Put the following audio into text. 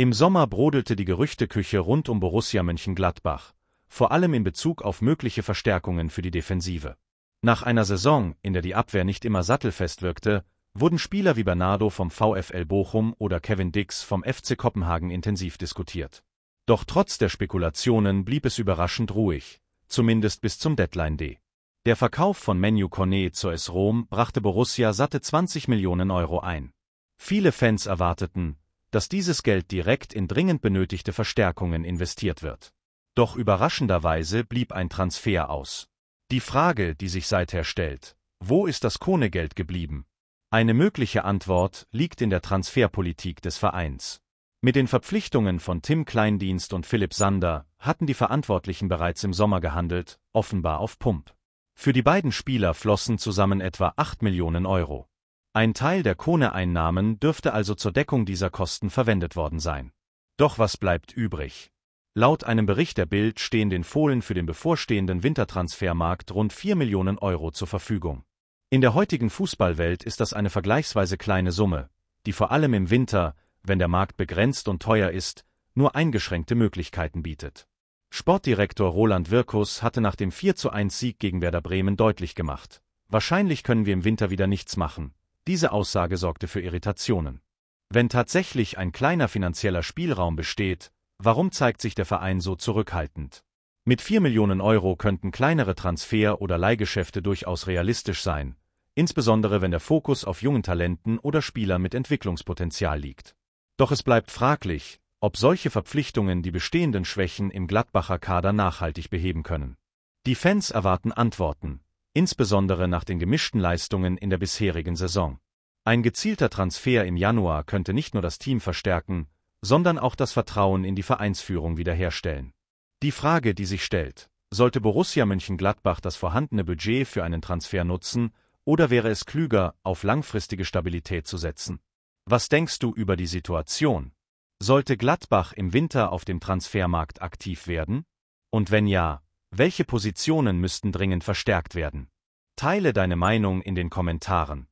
Im Sommer brodelte die Gerüchteküche rund um Borussia Mönchengladbach, vor allem in Bezug auf mögliche Verstärkungen für die Defensive. Nach einer Saison, in der die Abwehr nicht immer sattelfest wirkte, wurden Spieler wie Bernardo vom VfL Bochum oder Kevin Dix vom FC Kopenhagen intensiv diskutiert. Doch trotz der Spekulationen blieb es überraschend ruhig, zumindest bis zum Deadline D. Der Verkauf von Menu Cornet zur S Rom brachte Borussia satte 20 Millionen Euro ein. Viele Fans erwarteten, dass dieses Geld direkt in dringend benötigte Verstärkungen investiert wird. Doch überraschenderweise blieb ein Transfer aus. Die Frage, die sich seither stellt, wo ist das Kone-Geld geblieben? Eine mögliche Antwort liegt in der Transferpolitik des Vereins. Mit den Verpflichtungen von Tim Kleindienst und Philipp Sander hatten die Verantwortlichen bereits im Sommer gehandelt, offenbar auf Pump. Für die beiden Spieler flossen zusammen etwa 8 Millionen Euro. Ein Teil der Kone-Einnahmen dürfte also zur Deckung dieser Kosten verwendet worden sein. Doch was bleibt übrig? Laut einem Bericht der Bild stehen den Fohlen für den bevorstehenden Wintertransfermarkt rund 4 Millionen Euro zur Verfügung. In der heutigen Fußballwelt ist das eine vergleichsweise kleine Summe, die vor allem im Winter, wenn der Markt begrenzt und teuer ist, nur eingeschränkte Möglichkeiten bietet. Sportdirektor Roland Wirkus hatte nach dem 41 Sieg gegen Werder Bremen deutlich gemacht. Wahrscheinlich können wir im Winter wieder nichts machen, diese Aussage sorgte für Irritationen. Wenn tatsächlich ein kleiner finanzieller Spielraum besteht, warum zeigt sich der Verein so zurückhaltend? Mit 4 Millionen Euro könnten kleinere Transfer- oder Leihgeschäfte durchaus realistisch sein, insbesondere wenn der Fokus auf jungen Talenten oder Spielern mit Entwicklungspotenzial liegt. Doch es bleibt fraglich, ob solche Verpflichtungen die bestehenden Schwächen im Gladbacher Kader nachhaltig beheben können. Die Fans erwarten Antworten, insbesondere nach den gemischten Leistungen in der bisherigen Saison. Ein gezielter Transfer im Januar könnte nicht nur das Team verstärken, sondern auch das Vertrauen in die Vereinsführung wiederherstellen. Die Frage, die sich stellt, sollte Borussia Mönchengladbach das vorhandene Budget für einen Transfer nutzen oder wäre es klüger, auf langfristige Stabilität zu setzen? Was denkst du über die Situation? Sollte Gladbach im Winter auf dem Transfermarkt aktiv werden? Und wenn ja, welche Positionen müssten dringend verstärkt werden? Teile deine Meinung in den Kommentaren.